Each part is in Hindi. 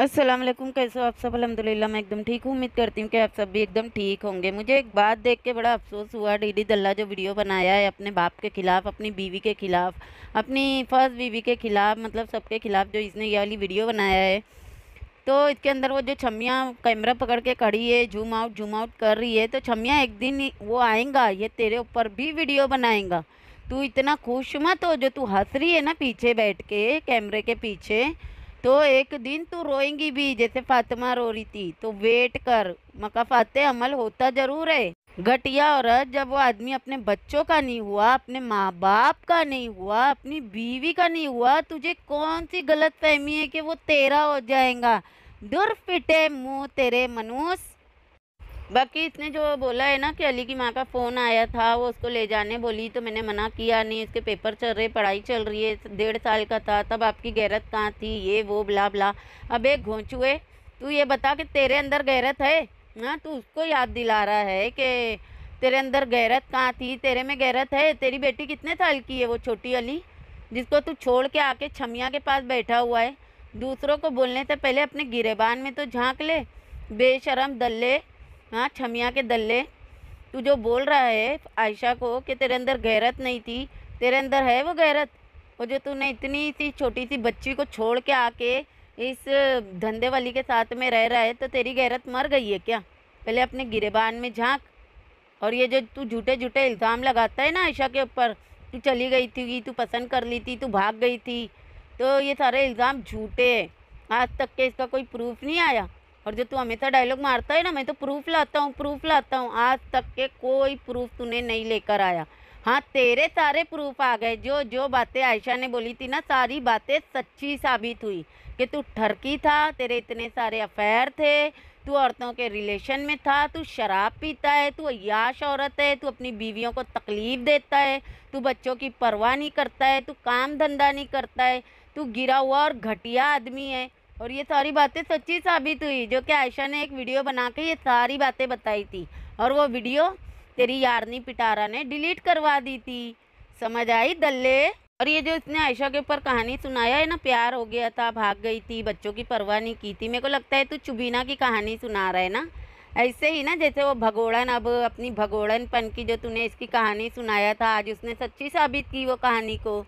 अस्सलाम कैसे हो आप सब अलहमदिल्ला मैं एकदम ठीक हूँ उम्मीद करती हूँ कि आप सब भी एकदम ठीक होंगे मुझे एक बात देख के बड़ा अफसोस हुआ डीडी दल्ला जो वीडियो बनाया है अपने बाप के ख़िलाफ़ अपनी बीवी के ख़िलाफ़ अपनी फ़र्स्ट बीवी के ख़िलाफ़ मतलब सबके ख़िलाफ़ जो इसने ये वाली वीडियो बनाया है तो इसके अंदर वो जो छमिया कैमरा पकड़ के खड़ी है जूम आउट जूम आउट कर रही है तो छमिया एक दिन वो आएंगा ये तेरे ऊपर भी वीडियो बनाएंगा तू इतना खुश मत हो जो तू हंस रही है ना पीछे बैठ के कैमरे के पीछे तो एक दिन तू रोएंगी भी जैसे फातिमा रो रही थी तो वेट कर मका फाते अमल होता ज़रूर है घटिया औरत जब वो आदमी अपने बच्चों का नहीं हुआ अपने माँ बाप का नहीं हुआ अपनी बीवी का नहीं हुआ तुझे कौन सी गलत फहमी है कि वो तेरा हो जाएगा दुर फिटे मुँह तेरे मनुष्य बाकी इसने जो बोला है ना कि अली की माँ का फ़ोन आया था वो उसको ले जाने बोली तो मैंने मना किया नहीं इसके पेपर चल रहे पढ़ाई चल रही है डेढ़ साल का था तब आपकी गैरत कहाँ थी ये वो बला बला अब एक घोंचुए तू ये बता कि तेरे अंदर गैरत है ना हाँ, तू उसको याद दिला रहा है कि तेरे अंदर गैरत कहाँ थी तेरे में गैरत है तेरी बेटी कितने साल की है वो छोटी अली जिसको तू छोड़ के आके छमिया के पास बैठा हुआ है दूसरों को बोलने से पहले अपने गिरेबान में तो झांक ले बेशरम दल्ले हाँ छमिया के दल्ले तू जो बोल रहा है आयशा को कि तेरे अंदर गैरत नहीं थी तेरे अंदर है वो गैरत वो जो तूने इतनी सी छोटी सी बच्ची को छोड़ के आके इस धंधे वाली के साथ में रह रहा है तो तेरी गैरत मर गई है क्या पहले अपने गिरेबान में झांक और ये जो तू झूठे झूठे इल्ज़ाम लगाता है ना आयशा के ऊपर तू चली गई थी तू पसंद कर ली थी तू भाग गई थी तो ये सारे इल्ज़ाम झूठे हैं आज तक के इसका कोई प्रूफ नहीं आया और जो तू हमेशा डायलॉग तो मारता है ना मैं तो प्रूफ लाता हूँ प्रूफ लाता हूँ आज तक के कोई प्रूफ तूने नहीं लेकर आया हाँ तेरे सारे प्रूफ आ गए जो जो बातें आयशा ने बोली थी ना सारी बातें सच्ची साबित हुई कि तू ठरकी था तेरे इतने सारे अफेयर थे तू औरतों के रिलेशन में था तू शराब पीता है तू अयाश औरत है तू अपनी बीवियों को तकलीफ़ देता है तू बच्चों की परवाह नहीं करता है तू काम धंधा नहीं करता है तू गिरा हुआ और घटिया आदमी है और ये सारी बातें सच्ची साबित हुई जो कि आयशा ने एक वीडियो बना के ये सारी बातें बताई थी और वो वीडियो तेरी यारनी पिटारा ने डिलीट करवा दी थी समझ आई दल्ले और ये जो इसने आयशा के ऊपर कहानी सुनाया है ना प्यार हो गया था भाग गई थी बच्चों की परवाह नहीं की थी मेरे को लगता है तू चुबीना की कहानी सुना रहा है ना ऐसे ही ना जैसे वो भगोड़न अब अपनी भगोड़नपन की जो तूने इसकी कहानी सुनाया था आज उसने सच्ची साबित की वो कहानी को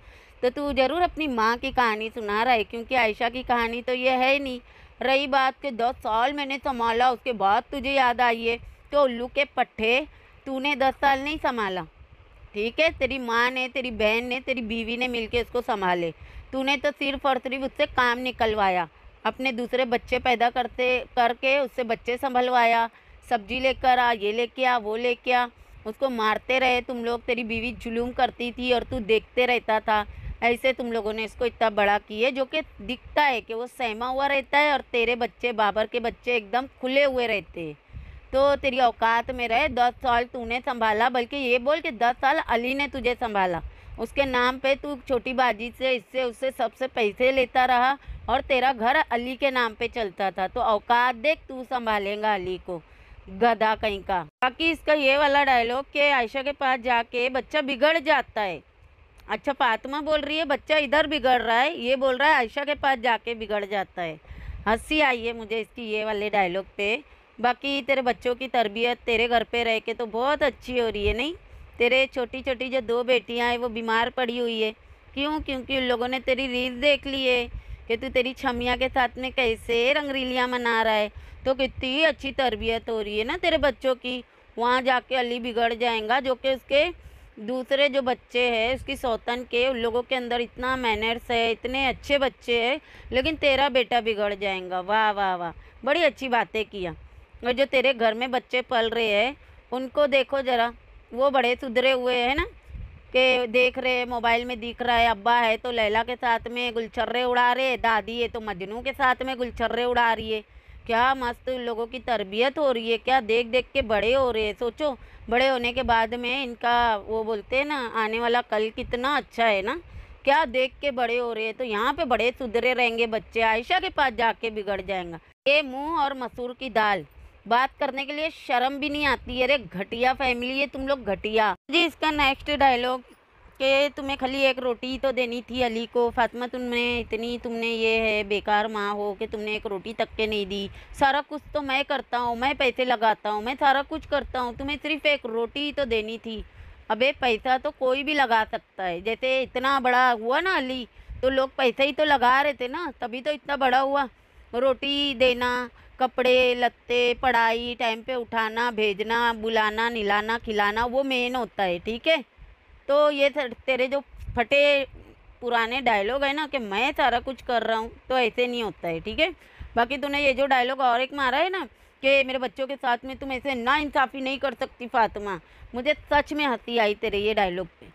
तो तू ज़रूर अपनी माँ की कहानी सुना रहा है क्योंकि आयशा की कहानी तो ये है नहीं रही बात के दस साल मैंने संभाला उसके बाद तुझे याद आई है तो उल्लू के पट्टे तूने दस साल नहीं संभाला ठीक है तेरी माँ ने तेरी बहन ने तेरी बीवी ने मिलके उसको संभाले तूने तो सिर्फ और सिर्फ उससे काम निकलवाया अपने दूसरे बच्चे पैदा करते करके उससे बच्चे संभलवाया सब्जी लेकर आ ये लेके आ वो लेके आ उसको मारते रहे तुम लोग तेरी बीवी जुलूम करती थी और तू देखते रहता था ऐसे तुम लोगों ने इसको इतना बड़ा किया जो कि दिखता है कि वो सहमा हुआ रहता है और तेरे बच्चे बाबर के बच्चे एकदम खुले हुए रहते हैं तो तेरी औकात में रहे दस साल तूने संभाला बल्कि ये बोल कि दस साल अली ने तुझे संभाला उसके नाम पे तू छोटी बाजी से इससे उससे सबसे पैसे लेता रहा और तेरा घर अली के नाम पे चलता था तो औकात देख तू संभालेगा अली को गधा कहीं का बाकी इसका ये वाला डायलॉग कि आयशा के पास जाके बच्चा बिगड़ जाता है अच्छा फातिमा बोल रही है बच्चा इधर बिगड़ रहा है ये बोल रहा है आयशा के पास जाके बिगड़ जाता है हंसी आई है मुझे इसकी ये वाले डायलॉग पे बाकी तेरे बच्चों की तरबियत तेरे घर पे रह के तो बहुत अच्छी हो रही है नहीं तेरे छोटी छोटी जो दो बेटियां हैं वो बीमार पड़ी हुई है क्यों क्योंकि उन लोगों ने तेरी रील देख ली है कि तू तेरी छमिया के साथ में कैसे रंगरीलियाँ मना रहा है तो कितनी अच्छी तरबियत हो रही है ना तेरे बच्चों की वहाँ जाके अली बिगड़ जाएगा जो कि उसके दूसरे जो बच्चे हैं उसकी सौतन के उन लोगों के अंदर इतना मैनर्स है इतने अच्छे बच्चे हैं लेकिन तेरा बेटा बिगड़ जाएगा वाह वाह वाह बड़ी अच्छी बातें किया और जो तेरे घर में बच्चे पल रहे हैं उनको देखो ज़रा वो बड़े सुधरे हुए हैं ना कि देख रहे हैं मोबाइल में दिख रहा है अब्बा है तो लैला के साथ में गुलछर्रे उड़ा रहे दादी है तो मजनू के साथ में गुलछर्रे उड़ा रही है क्या मस्त उन लोगों की तरबियत हो रही है क्या देख देख के बड़े हो रहे हैं सोचो बड़े होने के बाद में इनका वो बोलते हैं ना आने वाला कल कितना अच्छा है ना क्या देख के बड़े हो रहे हैं तो यहाँ पे बड़े सुधरे रहेंगे बच्चे आयशा के पास जाके बिगड़ जाएंगा ये मुँह और मसूर की दाल बात करने के लिए शर्म भी नहीं आती अरे घटिया फैमिली है तुम लोग घटिया जी इसका नेक्स्ट डायलॉग कि तुम्हें खाली एक रोटी तो देनी थी अली को फातिमा तुमने इतनी तुमने ये है बेकार माँ हो कि तुमने एक रोटी तक के नहीं दी सारा कुछ तो मैं करता हूँ मैं पैसे लगाता हूँ मैं सारा कुछ करता हूँ तुम्हें सिर्फ़ एक रोटी तो देनी थी अबे पैसा तो कोई भी लगा सकता है जैसे इतना बड़ा हुआ ना अली तो लोग पैसे ही तो लगा रहे थे ना तभी तो इतना बड़ा हुआ रोटी देना कपड़े लत्ते पढ़ाई टाइम पे उठाना भेजना बुलाना निलाना खिलाना वो मेन होता है ठीक है तो ये तेरे जो फटे पुराने डायलॉग है ना कि मैं सारा कुछ कर रहा हूँ तो ऐसे नहीं होता है ठीक है बाकी तूने ये जो डायलॉग और एक मारा है ना कि मेरे बच्चों के साथ में तुम ऐसे ना इंसाफ़ी नहीं कर सकती फातिमा मुझे सच में हंसी आई तेरे ये डायलॉग पे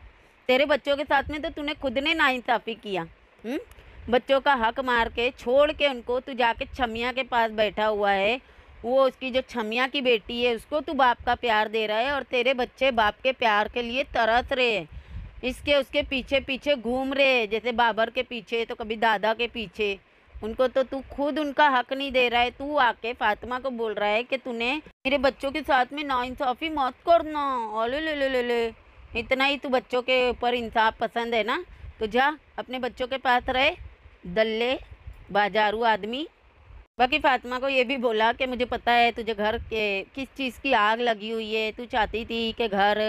तेरे बच्चों के साथ में तो तूने खुद ने ना इंसाफ़ी किया हुँ? हम्म? बच्चों का हक मार के छोड़ के उनको तू जाके छमिया के पास बैठा हुआ है वो उसकी जो छमिया की बेटी है उसको तू बाप का प्यार दे रहा है और तेरे बच्चे बाप के प्यार के लिए तरस रहे हैं इसके उसके पीछे पीछे घूम रहे हैं जैसे बाबर के पीछे तो कभी दादा के पीछे उनको तो तू खुद उनका हक नहीं दे रहा है तू आके फातिमा को बोल रहा है कि तूने मेरे बच्चों के साथ में ना इंसाफी मौत करना ओले ले ले ले ले इतना ही तू बच्चों के ऊपर इंसाफ पसंद है ना तो जा अपने बच्चों के पास रहे दल्ले बाजारू आदमी बाकी फातिमा को ये भी बोला कि मुझे पता है तुझे घर के किस चीज़ की आग लगी हुई है तू चाहती थी कि घर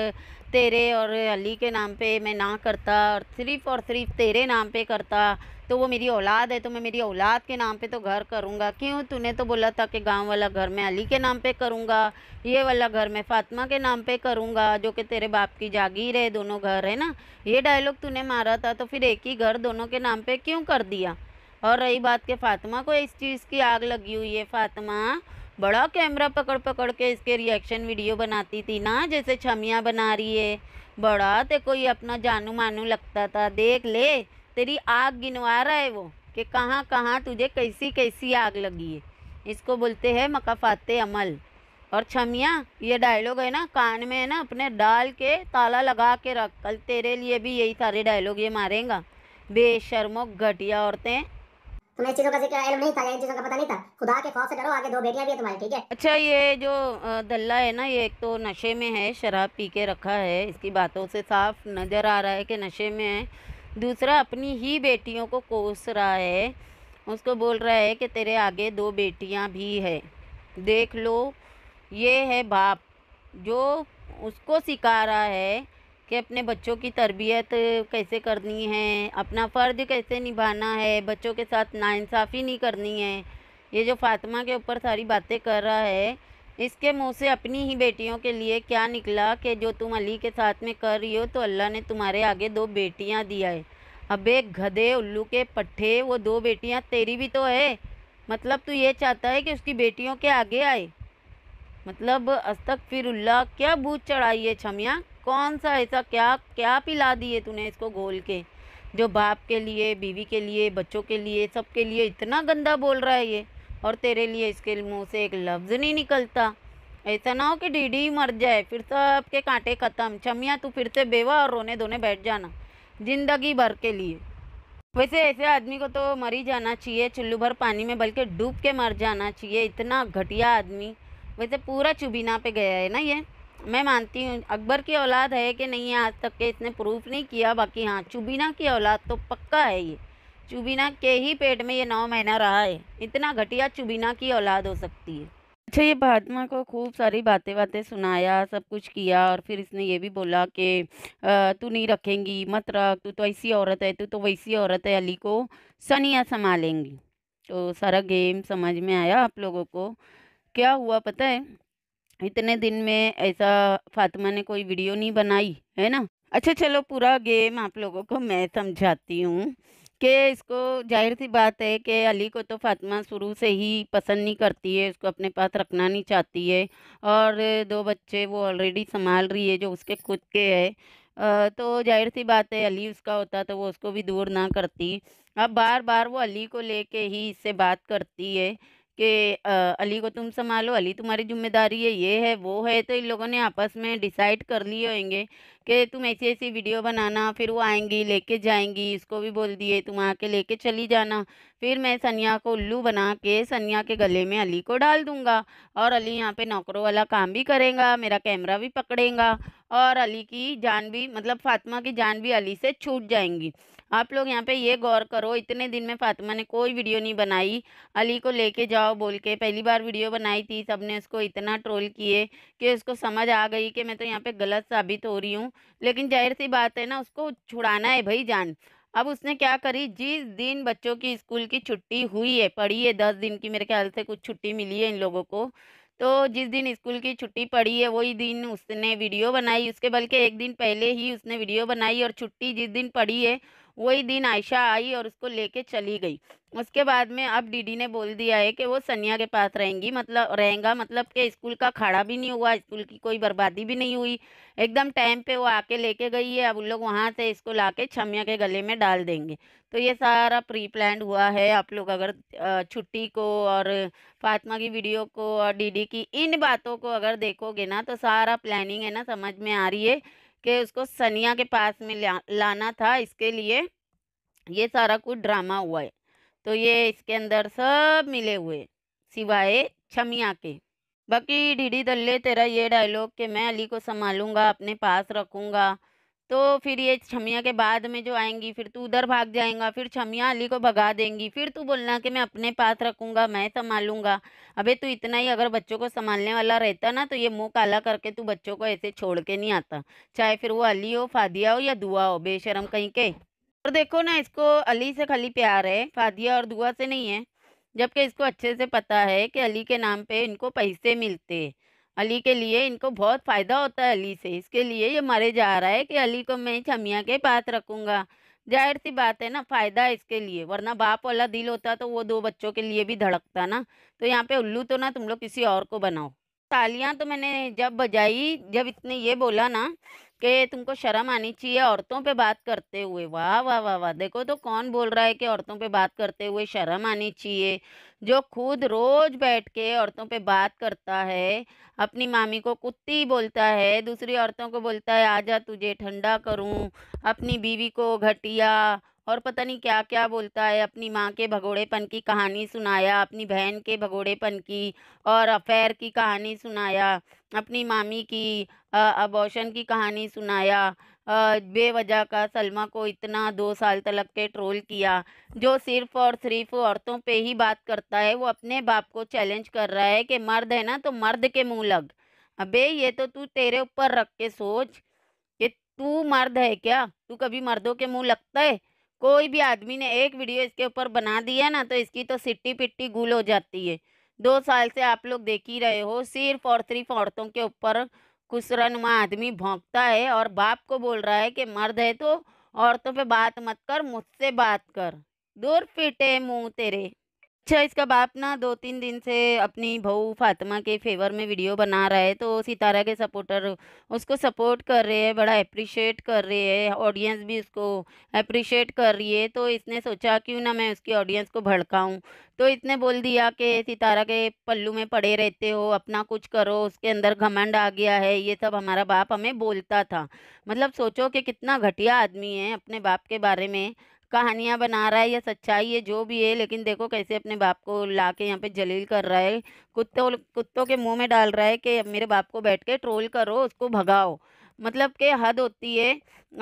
तेरे और अली के नाम पे मैं ना करता और सिर्फ़ और सिर्फ तेरे नाम पे करता तो वो मेरी औलाद है तो मैं मेरी औलाद के नाम पे तो घर करूँगा क्यों तूने तो बोला था कि गांव वाला घर मैं अली के नाम पे करूँगा ये वाला घर मैं फातिमा के नाम पे करूँगा जो कि तेरे बाप की जागीर है दोनों घर है ना ये डायलॉग तूने मारा था तो फिर एक ही घर दोनों के नाम पर क्यों कर दिया और रही बात के फातिमा को इस चीज़ की आग लगी हुई है फातिमा बड़ा कैमरा पकड़ पकड़ के इसके रिएक्शन वीडियो बनाती थी ना जैसे छमियाँ बना रही है बड़ा ते कोई अपना जानू मानू लगता था देख ले तेरी आग गिनवा रहा है वो कि कहाँ कहाँ तुझे कैसी कैसी आग लगी है इसको बोलते हैं मकाफात अमल और छमिया ये डायलॉग है ना कान में है ना अपने डाल के ताला लगा के रख कल तेरे लिए भी यही सारे डायलॉग ये मारेगा बेशर्मो घटिया औरतें तुम्हें चीज़ों का जिक्र नहीं था या इन चीज़ों का पता नहीं था खुदा के खौफ से डरो आगे दो बेटियां भी है तुम्हारी ठीक है अच्छा ये जो दल्ला है ना ये एक तो नशे में है शराब पी के रखा है इसकी बातों से साफ नज़र आ रहा है कि नशे में है दूसरा अपनी ही बेटियों को कोस रहा है उसको बोल रहा है कि तेरे आगे दो बेटियां भी है देख लो ये है बाप जो उसको सिखा रहा है कि अपने बच्चों की तरबियत कैसे करनी है अपना फ़र्ज कैसे निभाना है बच्चों के साथ नाइंसाफ़ी नहीं करनी है ये जो फातिमा के ऊपर सारी बातें कर रहा है इसके मुंह से अपनी ही बेटियों के लिए क्या निकला कि जो तुम अली के साथ में कर रही हो तो अल्लाह ने तुम्हारे आगे दो बेटियां दिया है अब एक गधे उल्लू के पट्ठे वो दो बेटियां तेरी भी तो है मतलब तू ये चाहता है कि उसकी बेटियों के आगे आए मतलब अस्तक फिर क्या बूझ चढ़ाई है छमिया कौन सा ऐसा क्या क्या पिला दिए तूने इसको घोल के जो बाप के लिए बीवी के लिए बच्चों के लिए सब के लिए इतना गंदा बोल रहा है ये और तेरे लिए इसके मुंह से एक लफ्ज़ नहीं निकलता ऐसा ना हो कि डीडी मर जाए फिर सब के कांटे ख़त्म छमिया तू फिर से बेवा और रोने धोने बैठ जाना ज़िंदगी भर के लिए वैसे ऐसे आदमी को तो मर ही जाना चाहिए चुल्लू भर पानी में बल्कि डूब के मर जाना चाहिए इतना घटिया आदमी वैसे पूरा चुबीना पे गया है ना ये मैं मानती हूँ अकबर की औलाद है कि नहीं है आज तक के इसने प्रूफ नहीं किया बाकी हाँ चुबीना की औलाद तो पक्का है ये चुबीना के ही पेट में ये नौ महीना रहा है इतना घटिया चुबीना की औलाद हो सकती है अच्छा ये फातमा को खूब सारी बातें बातें सुनाया सब कुछ किया और फिर इसने ये भी बोला कि तू नहीं रखेंगी मत रख तू तो ऐसी औरत है तू तो वैसी औरत है अली को सनिया संभालेंगी तो सारा गेम समझ में आया आप लोगों को क्या हुआ पता है इतने दिन में ऐसा फातिमा ने कोई वीडियो नहीं बनाई है ना अच्छा चलो पूरा गेम आप लोगों को मैं समझाती हूँ कि इसको जाहिर सी बात है कि अली को तो फातिमा शुरू से ही पसंद नहीं करती है उसको अपने पास रखना नहीं चाहती है और दो बच्चे वो ऑलरेडी संभाल रही है जो उसके खुद के है तो जाहिर सी बात है अली उसका होता तो वो उसको भी दूर ना करती अब बार बार वो अली को लेके ही इससे बात करती है कि अली को तुम संभालो अली तुम्हारी जिम्मेदारी है ये है वो है तो इन लोगों ने आपस में डिसाइड कर लिए होंगे कि तुम ऐसी ऐसी वीडियो बनाना फिर वो आएंगी लेके जाएंगी इसको भी बोल दिए तुम आके लेके चली जाना फिर मैं सनिया को उल्लू बना के सनिया के गले में अली को डाल दूँगा और अली यहाँ पे नौकरों वाला काम भी करेगा मेरा कैमरा भी पकड़ेगा और अली की जान भी मतलब फातिमा की जान भी अली से छूट जाएंगी आप लोग यहाँ पे ये गौर करो इतने दिन में फातिमा ने कोई वीडियो नहीं बनाई अली को लेके जाओ बोल के पहली बार वीडियो बनाई थी सबने उसको इतना ट्रोल किए कि उसको समझ आ गई कि मैं तो यहाँ पे गलत साबित हो रही हूँ हूँ लेकिन जाहिर सी बात है ना उसको छुड़ाना है भाई जान अब उसने क्या करी जिस दिन बच्चों की स्कूल की छुट्टी हुई है पड़ी है दस दिन की मेरे ख्याल से कुछ छुट्टी मिली है इन लोगों को तो जिस दिन स्कूल की छुट्टी पड़ी है वही दिन उसने वीडियो बनाई उसके बल्कि एक दिन पहले ही उसने वीडियो बनाई और छुट्टी जिस दिन पड़ी है वही दिन आयशा आई और उसको लेके चली गई उसके बाद में अब डीडी ने बोल दिया है कि वो सनिया के पास रहेंगी मतलब रहेगा मतलब कि स्कूल का खाड़ा भी नहीं हुआ स्कूल की कोई बर्बादी भी नहीं हुई एकदम टाइम पे वो आके लेके गई है अब उन लोग वहाँ से इसको ला के छमिया के गले में डाल देंगे तो ये सारा प्री प्लान हुआ है आप लोग अगर छुट्टी को और फातिमा की वीडियो को और डी की इन बातों को अगर देखोगे ना तो सारा प्लानिंग है ना समझ में आ रही है कि उसको सनिया के पास में ला, लाना था इसके लिए ये सारा कुछ ड्रामा हुआ है तो ये इसके अंदर सब मिले हुए सिवाय छमिया के बाकी ढीढ़ी दल्ले तेरा ये डायलॉग कि मैं अली को संभालूंगा अपने पास रखूंगा तो फिर ये छमिया के बाद में जो आएंगी फिर तू उधर भाग जाएगा फिर छमिया अली को भगा देंगी फिर तू बोलना कि मैं अपने पास रखूँगा मैं संभालूंगा अबे तू इतना ही अगर बच्चों को संभालने वाला रहता ना तो ये मुँह काला करके तू बच्चों को ऐसे छोड़ के नहीं आता चाहे फिर वो अली हो फादिया हो या दुआ हो बेशरम कहीं के और देखो ना इसको अली से खाली प्यार है फादिया और दुआ से नहीं है जबकि इसको अच्छे से पता है कि अली के नाम पर इनको पैसे मिलते हैं अली के लिए इनको बहुत फ़ायदा होता है अली से इसके लिए ये मरे जा रहा है कि अली को मैं छमिया के पास रखूँगा जाहिर सी बात है ना फ़ायदा इसके लिए वरना बाप वाला दिल होता तो वो दो बच्चों के लिए भी धड़कता ना तो यहाँ पे उल्लू तो ना तुम लोग किसी और को बनाओ तालियाँ तो मैंने जब बजाई जब इतने ये बोला ना कि तुमको शर्म आनी चाहिए औरतों पे बात करते हुए वाह वाह वाह वाह देखो तो कौन बोल रहा है कि औरतों पे बात करते हुए शर्म आनी चाहिए जो खुद रोज़ बैठ के औरतों पे बात करता है अपनी मामी को कुत्ती बोलता है दूसरी औरतों को बोलता है आजा तुझे ठंडा करूँ अपनी बीवी को घटिया और पता नहीं क्या क्या बोलता है अपनी माँ के भगोड़ेपन की कहानी सुनाया अपनी बहन के भगोड़ेपन की और अफेयर की कहानी सुनाया अपनी मामी की अबोशन की कहानी सुनाया बेवजह का सलमा को इतना दो साल तलक के ट्रोल किया जो सिर्फ और सिर्फ औरतों पे ही बात करता है वो अपने बाप को चैलेंज कर रहा है कि मर्द है ना तो मर्द के मुँह लग अबे ये तो तू तेरे ऊपर रख के सोच कि तू मर्द है क्या तू कभी मर्दों के मुँह लगता है कोई भी आदमी ने एक वीडियो इसके ऊपर बना दिया ना तो इसकी तो सिट्टी पिट्टी गुल हो जाती है दो साल से आप लोग देख ही रहे हो सिर्फ और सिर्फ औरतों के ऊपर खुशरनुमा आदमी भोंकता है और बाप को बोल रहा है कि मर्द है तो औरतों पे बात मत कर मुझसे बात कर दूर फिटे मुंह तेरे अच्छा इसका बाप ना दो तीन दिन से अपनी बहू फातिमा के फेवर में वीडियो बना रहा है तो सितारा के सपोर्टर उसको सपोर्ट कर रहे हैं बड़ा अप्रिशिएट कर रहे हैं ऑडियंस भी उसको अप्रिशिएट कर रही है तो इसने सोचा क्यों ना मैं उसकी ऑडियंस को भड़काऊं तो इसने बोल दिया कि सितारा के पल्लू में पड़े रहते हो अपना कुछ करो उसके अंदर घमंड आ गया है ये सब हमारा बाप हमें बोलता था मतलब सोचो कि कितना घटिया आदमी है अपने बाप के बारे में कहानियाँ बना रहा है या सच्चाई है जो भी है लेकिन देखो कैसे अपने बाप को ला के यहाँ पे जलील कर रहा है कुत्तों कुत्तों के मुंह में डाल रहा है कि मेरे बाप को बैठ के ट्रोल करो उसको भगाओ मतलब कि हद होती है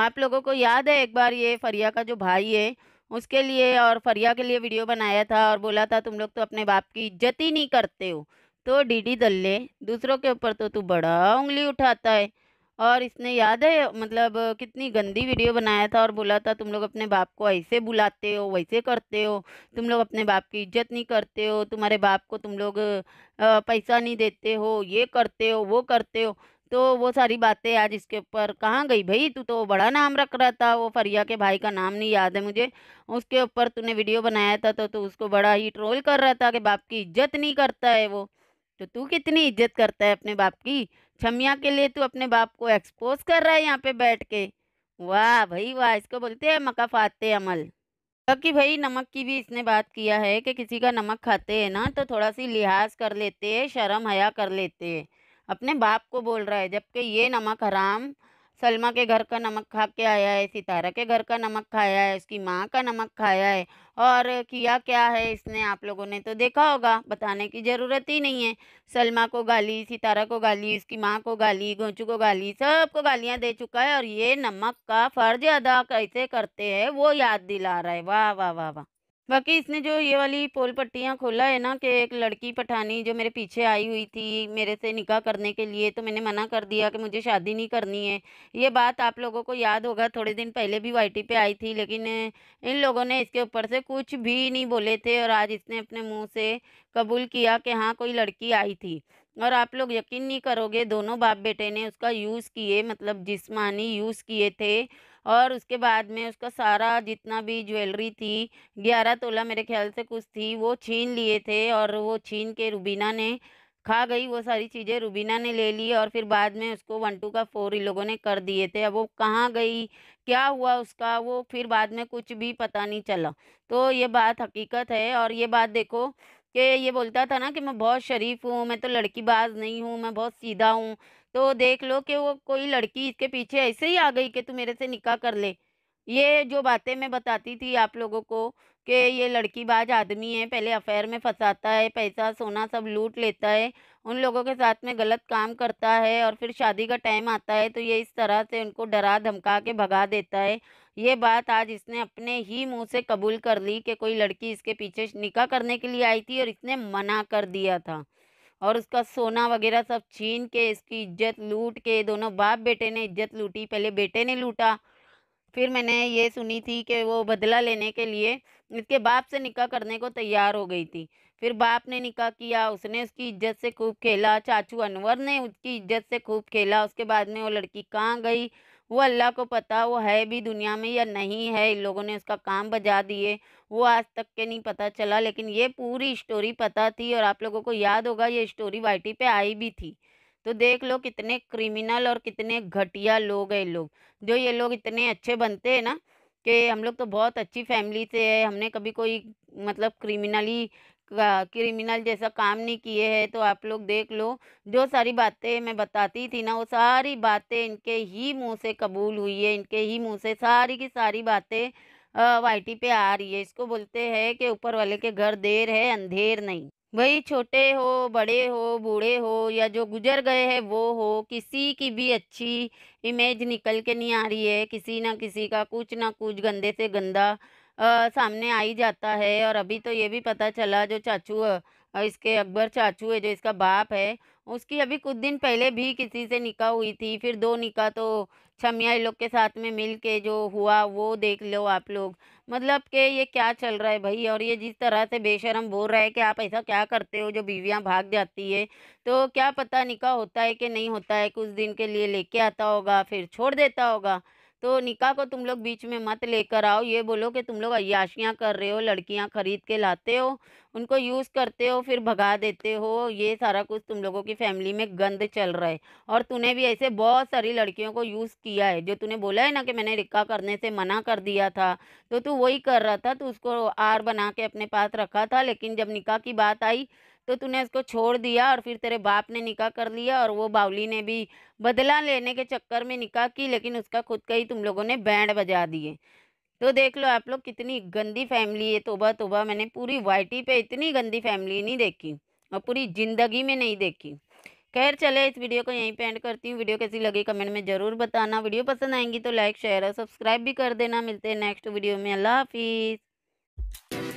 आप लोगों को याद है एक बार ये फरिया का जो भाई है उसके लिए और फरिया के लिए वीडियो बनाया था और बोला था तुम लोग तो अपने बाप की इज्जत ही नहीं करते हो तो डीडी दल्ले दूसरों के ऊपर तो तू बड़ा उंगली उठाता है और इसने याद है मतलब कितनी गंदी वीडियो बनाया था और बोला था तुम लोग अपने बाप को ऐसे बुलाते हो वैसे करते हो तुम लोग अपने बाप की इज्जत नहीं करते हो तुम्हारे बाप को तुम लोग पैसा नहीं देते हो ये करते हो वो करते हो तो वो सारी बातें आज इसके ऊपर कहाँ गई भाई तू तो बड़ा नाम रख रहा था वो फरिया के भाई का नाम नहीं याद है मुझे उसके ऊपर तूने वीडियो बनाया था तो तू उसको बड़ा ही ट्रोल कर रहा था कि बाप की इज्जत नहीं करता है वो तो तू कितनी इज्जत करता है अपने बाप की छमिया के लिए तू अपने बाप को एक्सपोज कर रहा है यहाँ पे बैठ के वाह भाई वाह इसको बोलते हैं मकाफात अमल बाकी भाई नमक की भी इसने बात किया है कि किसी का नमक खाते हैं ना तो थोड़ा सी लिहाज कर लेते हैं शर्म हया कर लेते हैं अपने बाप को बोल रहा है जबकि ये नमक हराम सलमा के घर का नमक खा के आया है सितारा के घर का नमक खाया है उसकी माँ का नमक खाया है और किया क्या है इसने आप लोगों ने तो देखा होगा बताने की ज़रूरत ही नहीं है सलमा को गाली सितारा को गाली उसकी माँ को गाली गोंचू को गाली सबको गालियाँ दे चुका है और ये नमक का फ़र्ज अदा कैसे करते हैं वो याद दिला रहा है वाह वाह वाह वाह बाकी इसने जो ये वाली पोल पट्टियाँ खोला है ना कि एक लड़की पठानी जो मेरे पीछे आई हुई थी मेरे से निकाह करने के लिए तो मैंने मना कर दिया कि मुझे शादी नहीं करनी है ये बात आप लोगों को याद होगा थोड़े दिन पहले भी वाईटी पे आई थी लेकिन इन लोगों ने इसके ऊपर से कुछ भी नहीं बोले थे और आज इसने अपने मुँह से कबूल किया कि हाँ कोई लड़की आई थी और आप लोग यकीन नहीं करोगे दोनों बाप बेटे ने उसका यूज़ किए मतलब जिस्मानी यूज़ किए थे और उसके बाद में उसका सारा जितना भी ज्वेलरी थी ग्यारह तोला मेरे ख्याल से कुछ थी वो छीन लिए थे और वो छीन के रुबीना ने खा गई वो सारी चीज़ें रुबीना ने ले ली और फिर बाद में उसको वन टू का फोर इन लोगों ने कर दिए थे अब वो कहाँ गई क्या हुआ उसका वो फिर बाद में कुछ भी पता नहीं चला तो ये बात हकीकत है और ये बात देखो कि ये बोलता था ना कि मैं बहुत शरीफ हूँ मैं तो लड़की बाज नहीं हूँ मैं बहुत सीधा हूँ तो देख लो कि वो कोई लड़की इसके पीछे ऐसे ही आ गई कि तू मेरे से निकाह कर ले ये जो बातें मैं बताती थी आप लोगों को कि ये लड़कीबाज आदमी है पहले अफेयर में फंसाता है पैसा सोना सब लूट लेता है उन लोगों के साथ में गलत काम करता है और फिर शादी का टाइम आता है तो ये इस तरह से उनको डरा धमका के भगा देता है ये बात आज इसने अपने ही मुंह से कबूल कर ली कि कोई लड़की इसके पीछे निकाह करने के लिए आई थी और इसने मना कर दिया था और उसका सोना वगैरह सब छीन के इसकी इज्जत लूट के दोनों बाप बेटे ने इज्जत लूटी पहले बेटे ने लूटा फिर मैंने ये सुनी थी कि वो बदला लेने के लिए इसके बाप से निकाह करने को तैयार हो गई थी फिर बाप ने निकाह किया उसने उसकी इज्जत से खूब खेला चाचू अनवर ने उसकी इज्जत से खूब खेला उसके बाद में वो लड़की कहाँ गई वो अल्लाह को पता वो है भी दुनिया में या नहीं है इन लोगों ने उसका काम बजा दिए वो आज तक के नहीं पता चला लेकिन ये पूरी स्टोरी पता थी और आप लोगों को याद होगा ये स्टोरी वाइटी पे आई भी थी तो देख लो कितने क्रिमिनल और कितने घटिया लोग हैं लोग जो ये लोग इतने अच्छे बनते हैं ना कि हम लोग तो बहुत अच्छी फैमिली से है हमने कभी कोई मतलब क्रिमिनली क्रिमिनल जैसा काम नहीं किए हैं तो आप लोग देख लो जो सारी बातें मैं बताती थी ना वो सारी बातें इनके ही मुंह से कबूल हुई है इनके ही मुंह से सारी की सारी बातें वाई टी पे आ रही है इसको बोलते हैं कि ऊपर वाले के घर देर है अंधेर नहीं वही छोटे हो बड़े हो बूढ़े हो या जो गुजर गए हैं वो हो किसी की भी अच्छी इमेज निकल के नहीं आ रही है किसी ना किसी का कुछ ना कुछ गंदे से गंदा आ, सामने आ ही जाता है और अभी तो ये भी पता चला जो चाचू इसके अकबर चाचू है जो इसका बाप है उसकी अभी कुछ दिन पहले भी किसी से निकाह हुई थी फिर दो निकाह तो छमिया लोग के साथ में मिल के जो हुआ वो देख लो आप लोग मतलब कि ये क्या चल रहा है भाई और ये जिस तरह से बेशरम बोल रहा है कि आप ऐसा क्या करते हो जो बीवियां भाग जाती है तो क्या पता निकाह होता है कि नहीं होता है कुछ दिन के लिए लेके आता होगा फिर छोड़ देता होगा तो निकाह को तुम लोग बीच में मत लेकर आओ ये बोलो कि तुम लोग अयाशियाँ कर रहे हो लड़कियाँ ख़रीद के लाते हो उनको यूज़ करते हो फिर भगा देते हो ये सारा कुछ तुम लोगों की फैमिली में गंद चल रहा है और तूने भी ऐसे बहुत सारी लड़कियों को यूज़ किया है जो तूने बोला है ना कि मैंने रिक्का करने से मना कर दिया था तो तू वही कर रहा था तो उसको आर बना के अपने पास रखा था लेकिन जब निका की बात आई तो तूने उसको छोड़ दिया और फिर तेरे बाप ने निकाह कर लिया और वो बावली ने भी बदला लेने के चक्कर में निकाह की लेकिन उसका खुद का ही तुम लोगों ने बैंड बजा दिए तो देख लो आप लोग कितनी गंदी फैमिली है तोबा तोबा मैंने पूरी वाइटी पे इतनी गंदी फैमिली नहीं देखी और पूरी ज़िंदगी में नहीं देखी खैर चले इस वीडियो को यहीं पे एंड करती हूँ वीडियो कैसी लगी कमेंट में ज़रूर बताना वीडियो पसंद आएंगी तो लाइक शेयर और सब्सक्राइब भी कर देना मिलते हैं नेक्स्ट वीडियो में अल्लाह हाफिज़